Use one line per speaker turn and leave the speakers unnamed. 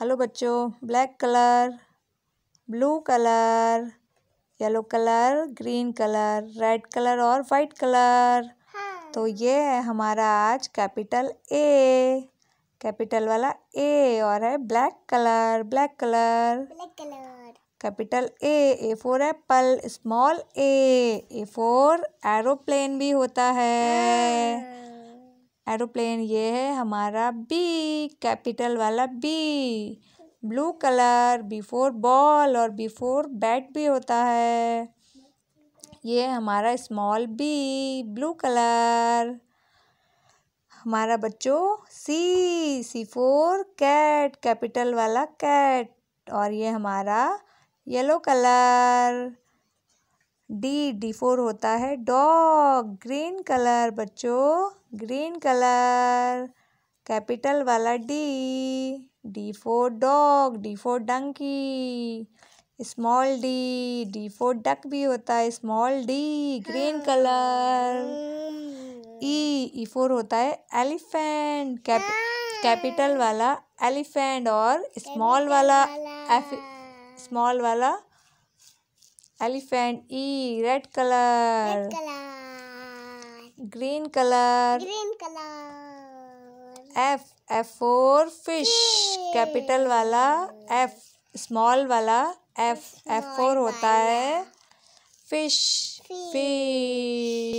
Hello बच्चों black colour blue colour yellow colour green colour red colour और white colour हाँ। तो ये है हमारा आज कैपिटल ए कैपिटल वाला ए और है black colour black colour capital A A for apple small A A for aeroplane भी होता है हाँ। एरोप्लेन ये है हमारा बी कैपिटल वाला B blue colour B for ball और बिफोर बैट भी होता है ये हमारा स्मॉल बी ब्लू कलर हमारा बच्चों C C for cat capital वाला कैट और ये हमारा yellow colour D D for होता है डॉग ग्रीन कलर बच्चों ग्रीन कलर कैपिटल वाला D D for dog D for donkey small D D for duck भी होता है small D green colour E E for होता है एलिफेंट कैप कैपिटल वाला एलिफेंट और स्मॉल वाला एफ स्मॉल वाला elephant e red color red color green color green color f f for fish Yay. capital वाला f small वाला f f for होता है fish fish, fish.